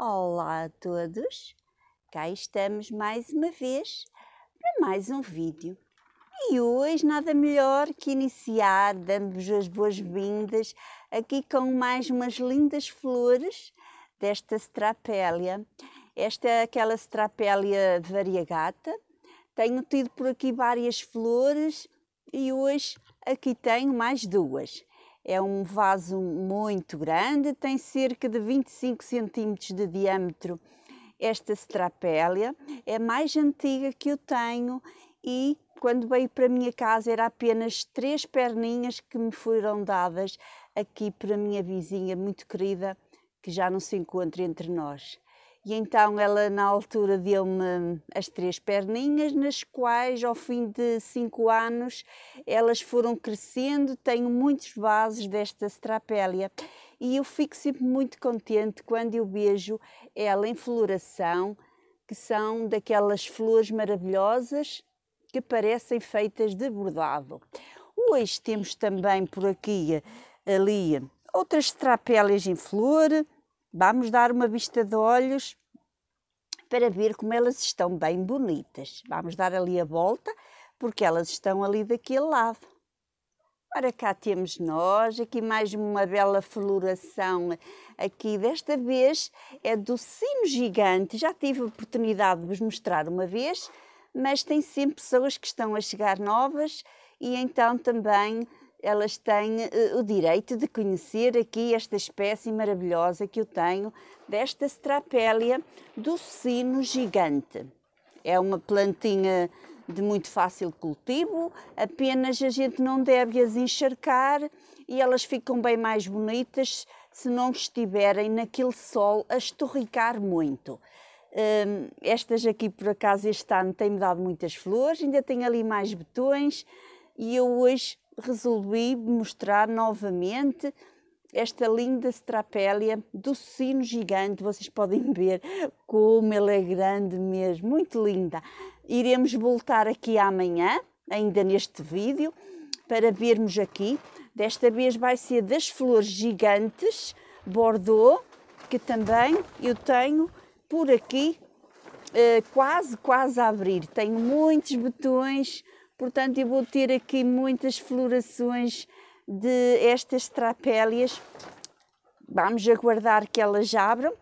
Olá a todos! Cá estamos mais uma vez para mais um vídeo. E hoje nada melhor que iniciar, dando-vos as boas-vindas aqui com mais umas lindas flores desta Strapelia. Esta é aquela Strapelia variegata. Tenho tido por aqui várias flores e hoje aqui tenho mais duas. É um vaso muito grande, tem cerca de 25 centímetros de diâmetro. Esta strapélia é a mais antiga que eu tenho e quando veio para a minha casa era apenas três perninhas que me foram dadas aqui para a minha vizinha muito querida que já não se encontra entre nós. E então ela, na altura, deu-me as três perninhas, nas quais, ao fim de cinco anos, elas foram crescendo. Tenho muitos vasos desta strapelia E eu fico sempre muito contente quando eu vejo ela em floração, que são daquelas flores maravilhosas que parecem feitas de bordado. Hoje temos também por aqui, eh, ali, outras strapélias em flor, Vamos dar uma vista de olhos para ver como elas estão bem bonitas. Vamos dar ali a volta, porque elas estão ali daquele lado. Ora, cá temos nós, aqui mais uma bela floração. Aqui, desta vez, é do sino gigante. Já tive a oportunidade de vos mostrar uma vez, mas tem sempre pessoas que estão a chegar novas e então também elas têm eh, o direito de conhecer aqui esta espécie maravilhosa que eu tenho, desta Strapélia do sino gigante. É uma plantinha de muito fácil cultivo, apenas a gente não deve as encharcar e elas ficam bem mais bonitas se não estiverem naquele sol a estorricar muito. Um, estas aqui, por acaso, este ano têm me dado muitas flores, ainda tenho ali mais botões e eu hoje resolvi mostrar novamente esta linda strapélia do sino gigante. Vocês podem ver como ela é grande mesmo, muito linda. Iremos voltar aqui amanhã, ainda neste vídeo, para vermos aqui. Desta vez vai ser das flores gigantes, Bordeaux, que também eu tenho por aqui eh, quase, quase a abrir. Tenho muitos botões Portanto, eu vou ter aqui muitas florações de estas trapélias. Vamos aguardar que elas abram.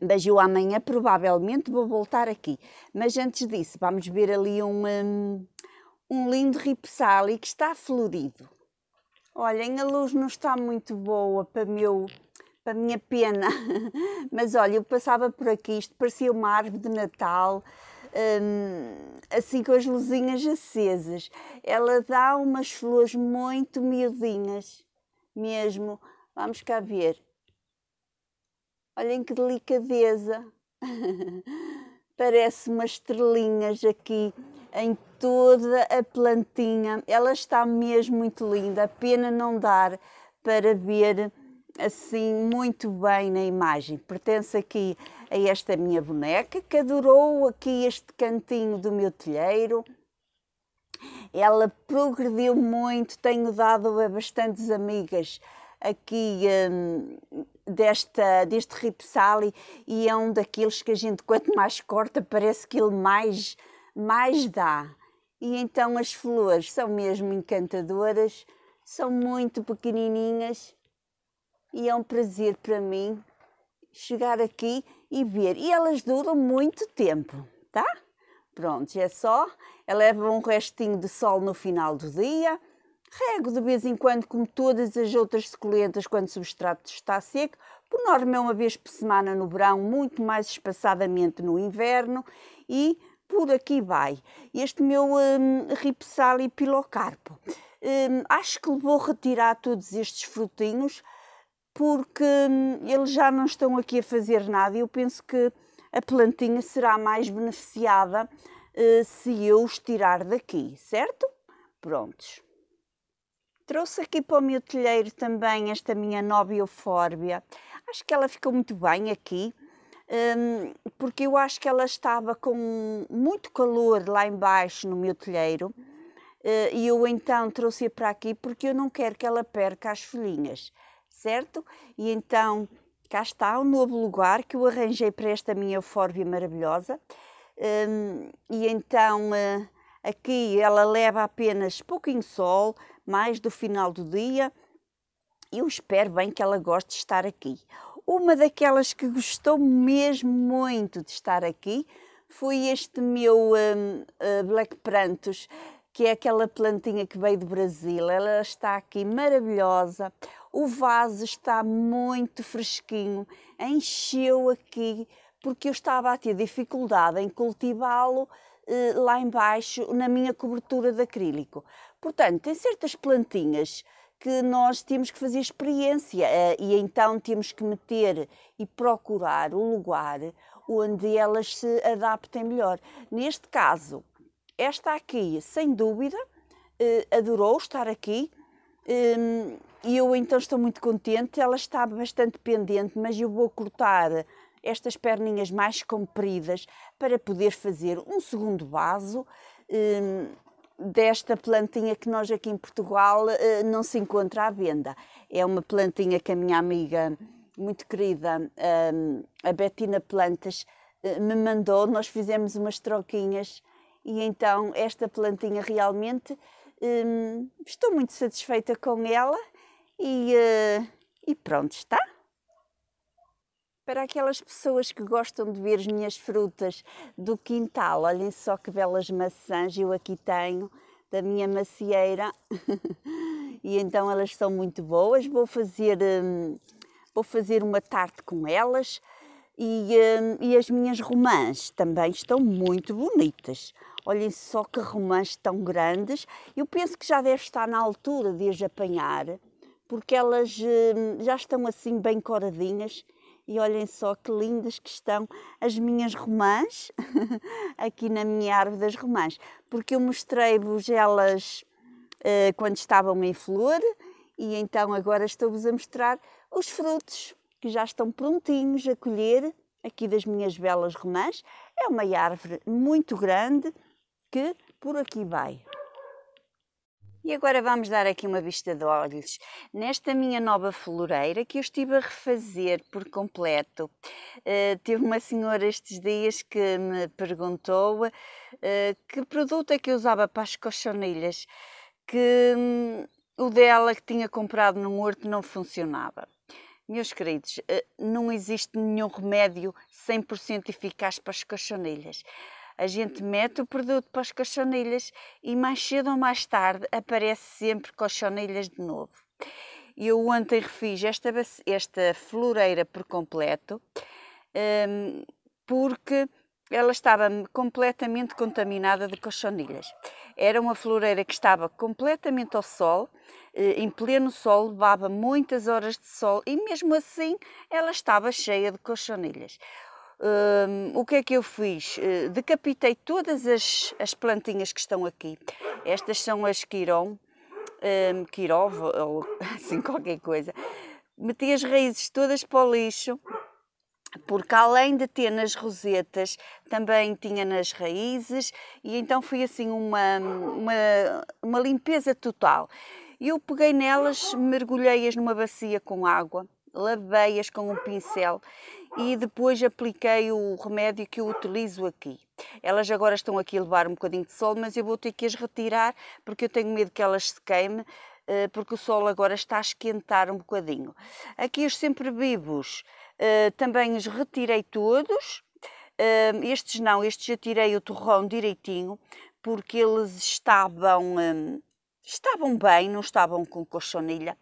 Mas eu amanhã provavelmente vou voltar aqui. Mas antes disso, vamos ver ali um, um, lindo ripsali que está florido. Olhem, a luz não está muito boa para meu para minha pena, mas olha, eu passava por aqui, isto parecia uma árvore de Natal, Hum, assim com as luzinhas acesas. Ela dá umas flores muito miudinhas, mesmo. Vamos cá ver. Olhem que delicadeza. Parece umas estrelinhas aqui em toda a plantinha. Ela está mesmo muito linda. Pena não dar para ver assim muito bem na imagem. Pertence aqui a esta minha boneca que adorou aqui este cantinho do meu telheiro. Ela progrediu muito, tenho dado a bastantes amigas aqui hum, desta, deste ripsali e é um daqueles que a gente quanto mais corta parece que ele mais, mais dá. E então as flores são mesmo encantadoras, são muito pequenininhas e é um prazer para mim chegar aqui e ver. E elas duram muito tempo, tá? Pronto, é só. Eleva um restinho de sol no final do dia. Rego de vez em quando, como todas as outras suculentas, quando o substrato está seco. Por norma, é uma vez por semana no verão, muito mais espaçadamente no inverno. E por aqui vai. Este meu hum, Ripsal e Pilocarpo. Hum, acho que vou retirar todos estes frutinhos porque hum, eles já não estão aqui a fazer nada e eu penso que a plantinha será mais beneficiada uh, se eu os tirar daqui, certo? Prontos. Trouxe aqui para o meu telheiro também esta minha nova eufórbia. Acho que ela ficou muito bem aqui, hum, porque eu acho que ela estava com muito calor lá embaixo no meu telheiro. Eh, e eu então trouxe-a para aqui porque eu não quero que ela perca as folhinhas certo? E então cá está um novo lugar que eu arranjei para esta minha eufórbia maravilhosa. Hum, e então uh, aqui ela leva apenas pouquinho sol, mais do final do dia. Eu espero bem que ela goste de estar aqui. Uma daquelas que gostou mesmo muito de estar aqui foi este meu um, uh, eh, Black Prantos que é aquela plantinha que veio do Brasil. Ela está aqui maravilhosa. O vaso está muito fresquinho, encheu aqui porque eu estava a ter dificuldade em cultivá-lo eh, lá embaixo na minha cobertura de acrílico. Portanto, tem certas plantinhas que nós temos que fazer experiência eh, e então temos que meter e procurar o lugar onde elas se adaptem melhor. Neste caso, esta aqui, sem dúvida, eh, adorou estar aqui ehm, e eu então estou muito contente. Ela está bastante pendente, mas eu vou cortar estas perninhas mais compridas para poder fazer um segundo vaso ehm, desta plantinha que nós aqui em Portugal eh, não se encontra à venda. É uma plantinha que a minha amiga muito querida, ehm, a Betina Plantas, eh, me mandou. Nós fizemos umas troquinhas e então esta plantinha realmente hum, estou muito satisfeita com ela e, uh, e pronto está. Para aquelas pessoas que gostam de ver as minhas frutas do quintal, olhem só que belas maçãs eu aqui tenho da minha macieira e então elas são muito boas. Vou fazer, hum, vou fazer uma tarde com elas e, hum, e as minhas romãs também estão muito bonitas. Olhem só que romãs tão grandes. Eu penso que já deve estar na altura de as apanhar, porque elas hum, já estão assim bem coradinhas. E olhem só que lindas que estão as minhas romãs, aqui na minha árvore das romãs. Porque eu mostrei-vos elas eh, quando estavam em flor e então agora estou-vos a mostrar os frutos que já estão prontinhos a colher aqui das minhas belas romãs. É uma árvore muito grande, que por aqui vai. E agora vamos dar aqui uma vista de olhos nesta minha nova floreira que eu estive a refazer por completo. Uh, teve uma senhora estes dias que me perguntou uh, que produto é que eu usava para as cochonilhas, que um, o dela que tinha comprado num horto não funcionava. Meus queridos, uh, não existe nenhum remédio 100% eficaz para as cochonilhas a gente mete o produto para as cochonilhas e mais cedo ou mais tarde aparece sempre cochonilhas de novo. Eu ontem refiz esta, esta floreira por completo um, porque ela estava completamente contaminada de cochonilhas. Era uma floreira que estava completamente ao sol, eh, em pleno sol, levava muitas horas de sol e mesmo assim ela estava cheia de cochonilhas o que é que eu fiz? Eh, decapitei todas as, as plantinhas que estão aqui. Estas são as Quiron, um, ou assim qualquer coisa. Meti as raízes todas para o lixo, porque além de ter nas rosetas, também tinha nas raízes, e então foi assim uma, uma, uma limpeza total. Eu peguei nelas, mergulhei-as numa bacia com água, lavei-as com um pincel e depois apliquei o remédio que eu utilizo aqui. Elas agora estão aqui a levar um bocadinho de sol, mas eu vou ter que as retirar porque eu tenho medo que elas se queimem, eh, porque o sol agora está a esquentar um bocadinho. Aqui os sempre vivos eh, também os retirei todos. Eh, estes não, estes já tirei o torrão direitinho porque eles estavam, estavam bem, não estavam com cochonilha.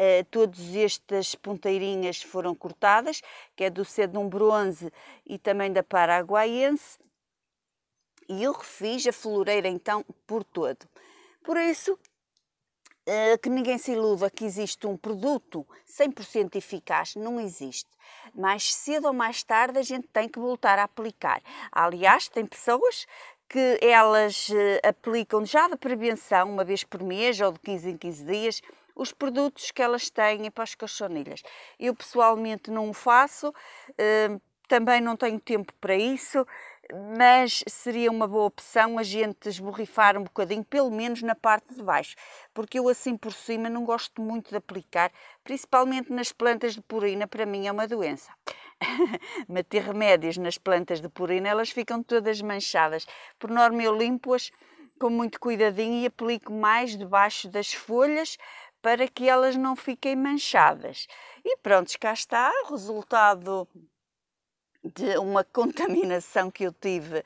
Uh, todas estas ponteirinhas foram cortadas, que é do cedum bronze e também da paraguaiense. E eu refiz a floreira então por todo. Por isso, eh, que ninguém se iluda que existe um produto 100% eficaz, não existe. Mais cedo ou mais tarde a gente tem que voltar a aplicar. Aliás, tem pessoas que elas eh, aplicam já de prevenção, uma vez por mês ou de 15 em 15 dias, os produtos que elas têm para as caixonilhas. Eu pessoalmente não o faço, hum, também não tenho tempo para isso, mas seria uma boa opção a gente esborrifar um bocadinho, pelo menos na parte de baixo, porque eu assim por cima não gosto muito de aplicar, principalmente nas plantas de purina, para mim é uma doença. Meter remédios nas plantas de purina, elas ficam todas manchadas. Por norma eu limpo-as com muito cuidadinho e aplico mais debaixo das folhas para que elas não fiquem manchadas. E pronto, cá está, resultado de uma contaminação que eu tive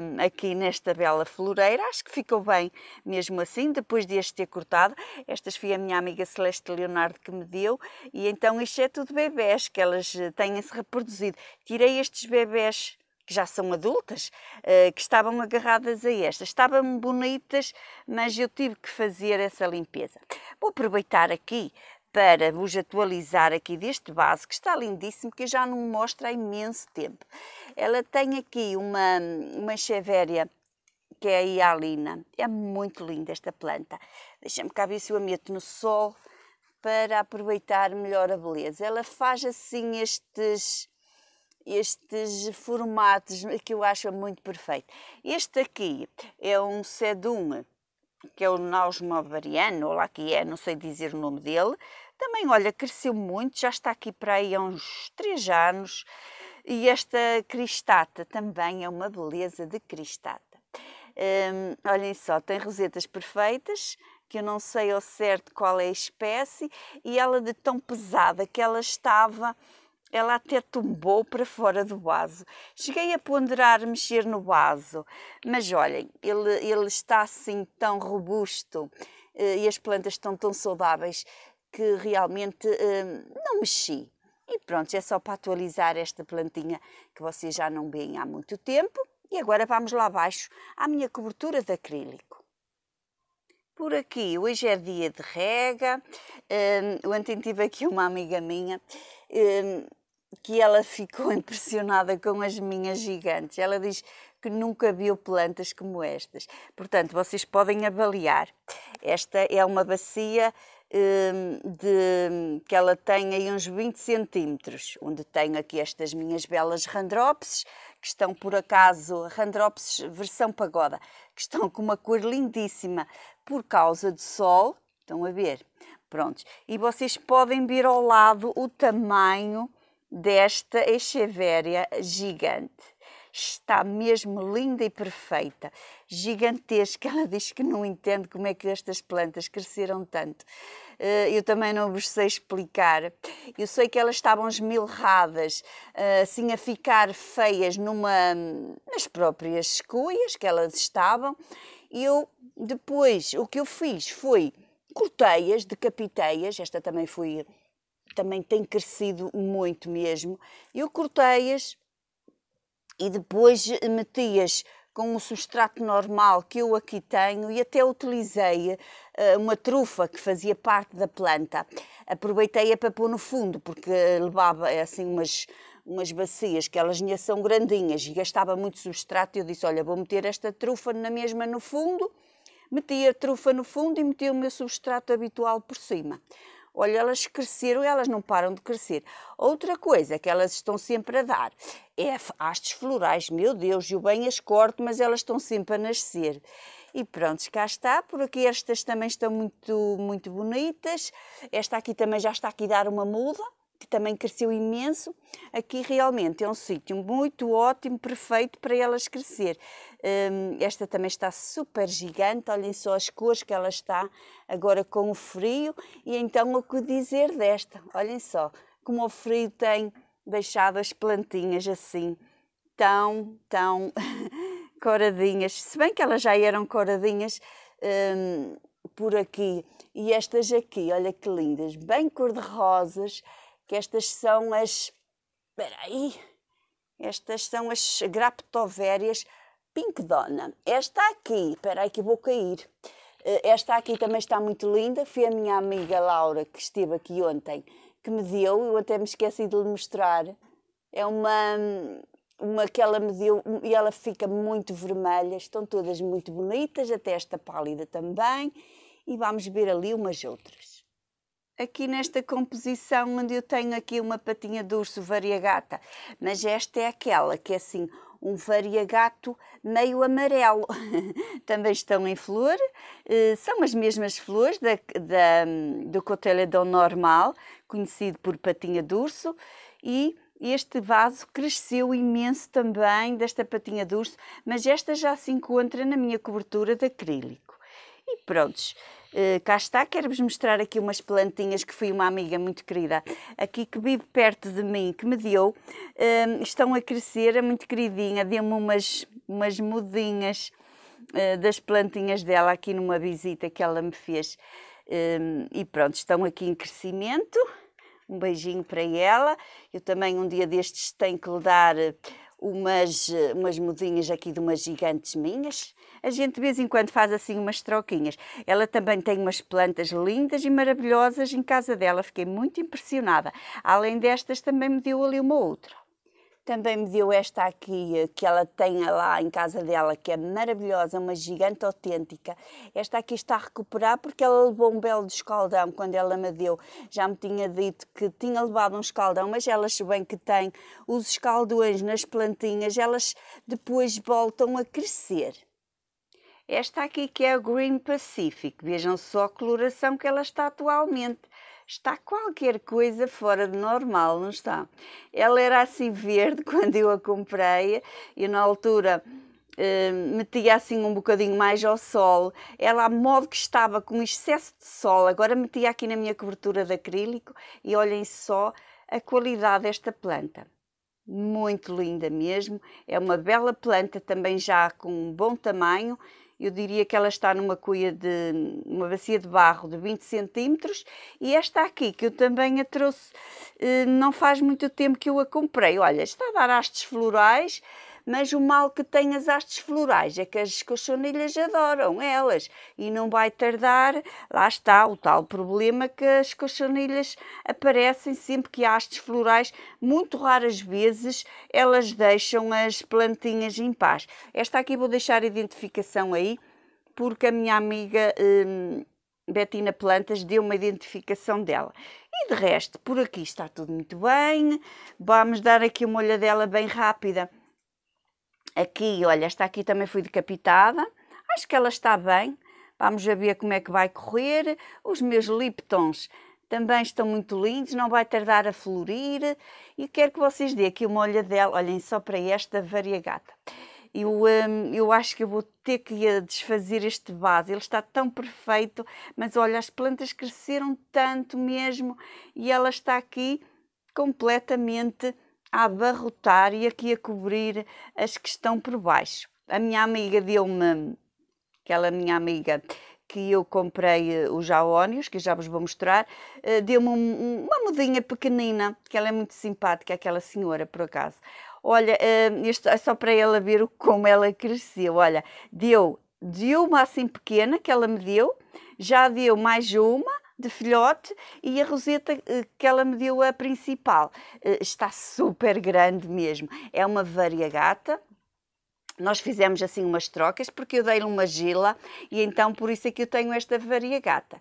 um, aqui nesta bela floreira. Acho que ficou bem mesmo assim, depois de este ter cortado. Estas foi a minha amiga Celeste Leonardo que me deu, e então isto é tudo bebés que elas eh, têm se reproduzido. Tirei estes bebés que já são adultas, eh, que estavam agarradas a estas. Estavam bonitas, mas eu tive que fazer essa limpeza. Vou aproveitar aqui para vos atualizar aqui deste vaso, que está lindíssimo, que já não mostra há imenso tempo. Ela tem aqui uma, uma chevéria que é a hialina. É muito linda esta planta. Deixa-me cá ver se eu a meto no sol para aproveitar melhor a beleza. Ela faz assim estes estes formatos que eu acho muito perfeito. Este aqui é um sedum, que é o nausmobariano, ou lá que é, não sei dizer o nome dele. Também, olha, cresceu muito, já está aqui para aí há uns 3 anos. E esta cristata também é uma beleza de cristata. Hum, olhem só, tem rosetas perfeitas, que eu não sei ao certo qual é a espécie, e ela de tão pesada que ela estava ela até tombou para fora do vaso. Cheguei a ponderar mexer no vaso, mas olhem, ele, ele está assim tão robusto eh, e as plantas estão tão saudáveis que realmente eh, não mexi. E pronto, é só para atualizar esta plantinha que vocês já não veem há muito tempo. E agora vamos lá abaixo à minha cobertura de acrílico. Por aqui, hoje é dia de rega. Um, eh, ontem tive aqui uma amiga minha um, que ela ficou impressionada com as minhas gigantes. Ela diz que nunca viu plantas como estas. Portanto, vocês podem avaliar. Esta é uma bacia hum, de, que ela tem aí uns 20 centímetros, onde tenho aqui estas minhas belas randrópses, que estão por acaso, randrópses versão pagoda, que estão com uma cor lindíssima por causa do sol. Estão a ver? Prontos. E vocês podem ver ao lado o tamanho desta Echeveria gigante. Está mesmo linda e perfeita, gigantesca. Ela diz que não entende como é que estas plantas cresceram tanto. Eh, eu também não vos sei explicar. Eu sei que elas estavam esmilradas, eh, assim a ficar feias numa, nas próprias cuias que elas estavam. Eu depois, o que eu fiz foi cortei-as, decapitei-as. Esta também foi também tem crescido muito mesmo. Eu cortei-as e depois meti-as com o substrato normal que eu aqui tenho e até utilizei uh, uma trufa que fazia parte da planta. Aproveitei-a para pôr no fundo, porque eh, levava eh, assim umas, umas bacias que elas já são grandinhas e gastava muito substrato. E eu disse: Olha, vou meter esta trufa na mesma no fundo. Meti a trufa no fundo e meti o meu substrato habitual por cima olha, elas cresceram, elas não param de crescer. Outra coisa que elas estão sempre a dar é hastes florais, meu Deus, eu bem as corto, mas elas estão sempre a nascer. E pronto, cá está, por aqui estas também estão muito, muito bonitas, esta aqui também já está aqui a dar uma muda, que também cresceu imenso. Aqui realmente é um sítio muito ótimo, perfeito para elas crescer. Um, esta também está super gigante, olhem só as cores que ela está agora com o frio. E então o que dizer desta? Olhem só como o frio tem deixado as plantinhas assim tão, tão coradinhas. Se bem que elas já eram coradinhas um, por aqui. E estas aqui, olha que lindas, bem cor-de-rosas que estas são as. Espera aí. Estas são as Graptovérias Pink Donna. Esta aqui, espera aí que vou cair. Eh, esta aqui também está muito linda. Foi a minha amiga Laura que esteve aqui ontem que me deu. Eu até me esqueci de lhe mostrar. É uma, uma que ela me deu e ela fica muito vermelha. Estão todas muito bonitas, até esta pálida também. E vamos ver ali umas outras aqui nesta composição onde eu tenho aqui uma patinha de urso variegata, mas esta é aquela que é assim um variagato meio amarelo. Também estão em flor, eh, são as mesmas flores da, da, do coteledon normal, conhecido por patinha de urso, e este vaso cresceu imenso também desta patinha de urso, mas esta já se encontra na minha cobertura de acrílico. E prontos, eh, cá está, quero-vos mostrar aqui umas plantinhas que foi uma amiga muito querida aqui que vive perto de mim, que me deu. Eh, estão a crescer, é muito queridinha, deu-me umas, umas mudinhas uh, das plantinhas dela aqui numa visita que ela me fez. e pronto, estão aqui em crescimento. Um beijinho para ela. Eu também um dia destes tenho que lhe dar umas, eh, umas mudinhas aqui de umas gigantes minhas. A gente de vez em quando faz assim umas troquinhas. Ela também tem umas plantas lindas e maravilhosas em casa dela. Fiquei muito impressionada. Além destas, também me deu ali uma outra. Também me deu esta aqui, eh, que ela tem lá em casa dela, que é maravilhosa, uma gigante autêntica. Esta aqui está a recuperar porque ela levou um belo escaldão quando ela me deu. Já me tinha dito que tinha levado um escaldão, mas elas, bem que têm os escaldões nas plantinhas, elas depois voltam a crescer. Esta aqui que é a Green Pacific, vejam só a coloração que ela está atualmente está qualquer coisa fora de normal, não está? Ela era assim verde quando eu a comprei e na altura Uh, metia assim um bocadinho mais ao sol. Ela, a modo que estava com excesso de sol, agora metia aqui na minha cobertura de acrílico e olhem só a qualidade desta planta. Muito linda mesmo. É uma bela planta também já com um bom tamanho eu diria que ela está numa cuia de uma bacia de barro de 20 centímetros e esta aqui que eu também a trouxe eh, não faz muito tempo que eu a comprei olha está a dar hastes florais mas o mal que tem as hastes florais é que as cochonilhas adoram elas e não vai tardar, lá está o tal problema que as cochonilhas aparecem sempre que há hastes florais, muito raras vezes elas deixam as plantinhas em paz. Esta aqui vou deixar a identificação aí, porque a minha amiga hum, Betina Plantas deu uma identificação dela. E de resto, por aqui está tudo muito bem. Vamos dar aqui uma olhadela bem rápida. Aqui, olha, esta aqui também foi decapitada. Acho que ela está bem. Vamos ver como é que vai correr. Os meus Liptons também estão muito lindos, não vai tardar a florir. E quero que vocês dêem aqui uma olhadela. Olhem só para esta variegata. Eu, hum, eu acho que eu vou ter que eh, desfazer este vaso. Ele está tão perfeito, mas olha, as plantas cresceram tanto mesmo e ela está aqui completamente a abarrotar e aqui a cobrir as que estão por baixo. A minha amiga deu-me, aquela minha amiga que eu comprei eh, os jaónios, que já vos vou mostrar, eh, deu-me uma mudinha pequenina, que ela é muito simpática, aquela senhora, por acaso. Olha, isto eh, é só para ela ver como ela cresceu. Olha, deu deu uma assim pequena que ela me deu, já deu mais uma, de filhote e a roseta eh, que ela me deu, a principal, eh, está super grande mesmo. É uma variegata, nós fizemos assim umas trocas porque eu dei-lhe uma gila e então por isso é que eu tenho esta variegata.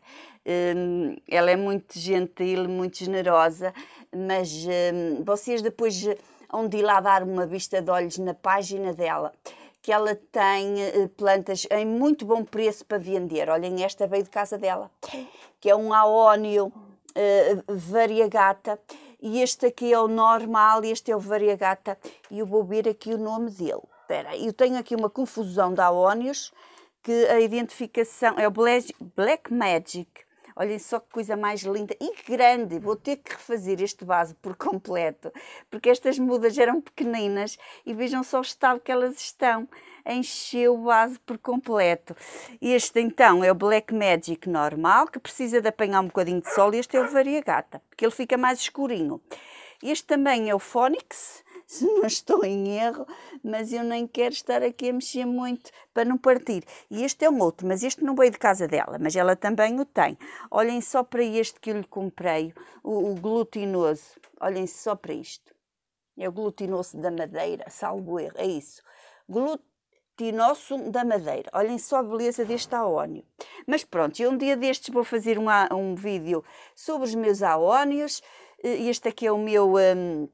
Hum, ela é muito gentil, muito generosa, mas hum, vocês depois eh, hão de ir lá dar uma vista de olhos na página dela que ela tem plantas em muito bom preço para vender. Olhem, esta veio de casa dela que é um aónio uh, eh, variegata, e este aqui é o normal, este é o variegata, e eu vou ver aqui o nome dele. Espera, eu tenho aqui uma confusão de aónios, que a identificação é o Black Magic. Olhem só que coisa mais linda e grande. Vou ter que refazer este vaso por completo, porque estas mudas eram pequeninas e vejam só o estado que elas estão encheu o vaso por completo. Este então é o Black Magic normal, que precisa de apanhar um bocadinho de sol, e este é o variegata, porque ele fica mais escurinho. Este também é o Phonix, se não estou em erro, mas eu nem quero estar aqui a mexer muito para não partir. E este é um outro, mas este não veio de casa dela, mas ela também o tem. Olhem só para este que eu lhe comprei, o, o glutinoso. Olhem só para isto. É o glutinoso da madeira, salvo erro, é isso. Glut Tinossum da Madeira. Olhem só a beleza deste aónio. Mas pronto, eu um dia destes vou fazer um, um vídeo sobre os meus aónios. Eh, este aqui é o meu... Um,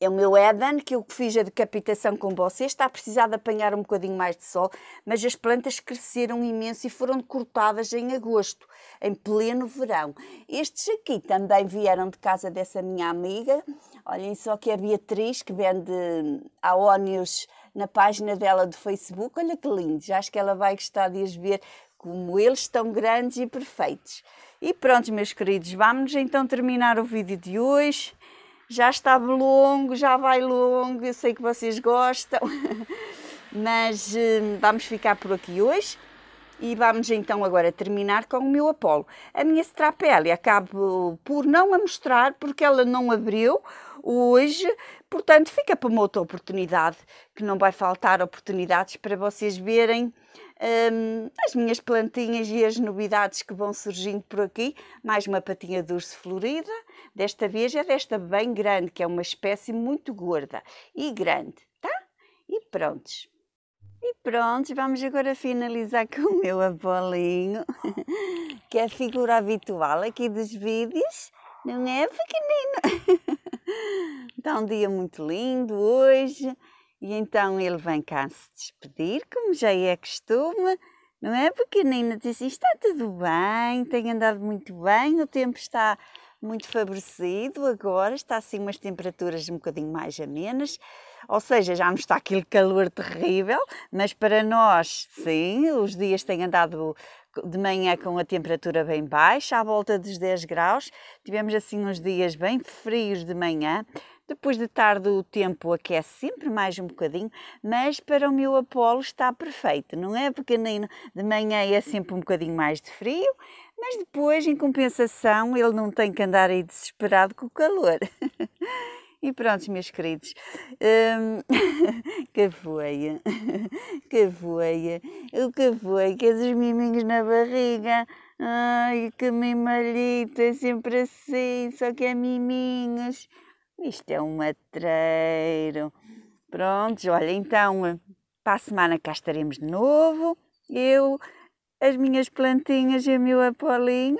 é o meu Eden, que eu fiz a decapitação com vocês. Está a precisar de apanhar um bocadinho mais de sol, mas as plantas cresceram imenso e foram cortadas em agosto, em pleno verão. Estes aqui também vieram de casa dessa minha amiga. Olhem só que é a Beatriz, que vende hum, aónios na página dela do Facebook. Olha que lindos, acho que ela vai gostar de as ver como eles estão grandes e perfeitos. E pronto, meus queridos, vamos então terminar o vídeo de hoje. Já estava longo, já vai longo, eu sei que vocês gostam, mas hum, vamos ficar por aqui hoje. E vamos então agora terminar com o meu Apolo. A minha Strapelli acabo por não a mostrar porque ela não abriu hoje, portanto fica para uma outra oportunidade, que não vai faltar oportunidades para vocês verem hum, as minhas plantinhas e as novidades que vão surgindo por aqui. Mais uma patinha de urso florida, desta vez é desta bem grande, que é uma espécie muito gorda e grande, tá? E prontos. E pronto, vamos agora finalizar com o meu abolinho, que é a figura habitual aqui dos vídeos, não é pequenino? Está um dia muito lindo hoje e então ele vem cá se despedir, como já é costume, não é pequenino? Diz assim, está tudo bem, tem andado muito bem, o tempo está muito favorecido agora, está assim umas temperaturas um bocadinho mais amenas, ou seja, já não está aquele calor terrível, mas para nós, sim, os dias têm andado de manhã com a temperatura bem baixa, à volta dos 10 graus, tivemos assim uns dias bem frios de manhã, depois de tarde o tempo aquece sempre mais um bocadinho, mas para o meu Apolo está perfeito, não é? Porque de manhã é sempre um bocadinho mais de frio, mas depois, em compensação, ele não tem que andar aí desesperado com o calor. E pronto, meus queridos, um, voeia, cavoia, eu cavoia, que esses miminhos na barriga, ai, que mimalhito, é sempre assim, só que é miminhos. Isto é um matreiro. Prontos, olha, então, eh, para a semana cá estaremos de novo, eu, as minhas plantinhas e o meu apolinho,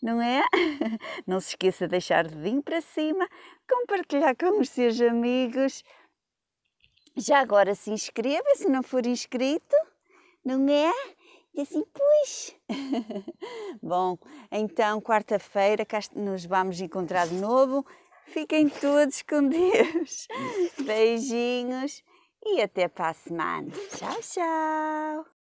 não é? Não se esqueça de deixar de vir para cima, compartilhar com os seus amigos. Já agora se inscreva se não for inscrito, não é? E assim, pois. Bom, então quarta-feira nos vamos encontrar de novo. Fiquem todos com Deus. Beijinhos e até para a semana. Tchau, tchau.